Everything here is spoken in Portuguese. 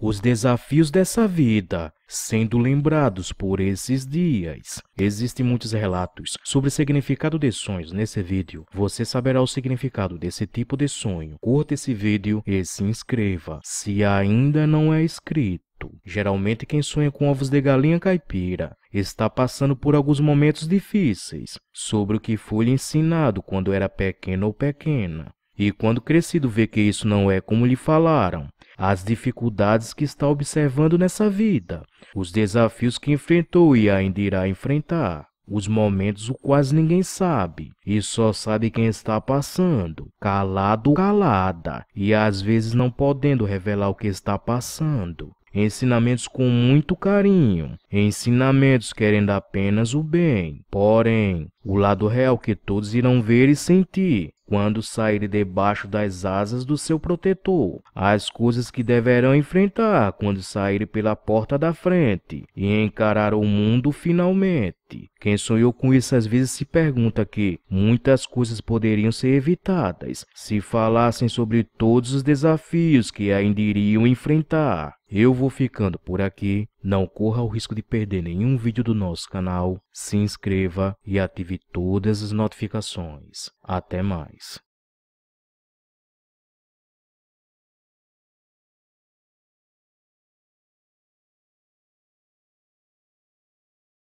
os desafios dessa vida sendo lembrados por esses dias. Existem muitos relatos sobre o significado de sonhos nesse vídeo. Você saberá o significado desse tipo de sonho. Curta esse vídeo e se inscreva se ainda não é inscrito. Geralmente quem sonha com ovos de galinha caipira está passando por alguns momentos difíceis sobre o que foi lhe ensinado quando era pequeno ou pequena. E quando crescido vê que isso não é como lhe falaram, as dificuldades que está observando nessa vida, os desafios que enfrentou e ainda irá enfrentar, os momentos o quase ninguém sabe, e só sabe quem está passando, calado calada, e às vezes não podendo revelar o que está passando. Ensinamentos com muito carinho, ensinamentos querendo apenas o bem, porém, o lado real que todos irão ver e sentir quando saírem debaixo das asas do seu protetor, as coisas que deverão enfrentar quando saire pela porta da frente e encarar o mundo finalmente. Quem sonhou com isso às vezes se pergunta que muitas coisas poderiam ser evitadas se falassem sobre todos os desafios que ainda iriam enfrentar. Eu vou ficando por aqui. Não corra o risco de perder nenhum vídeo do nosso canal. Se inscreva e ative todas as notificações. Até mais.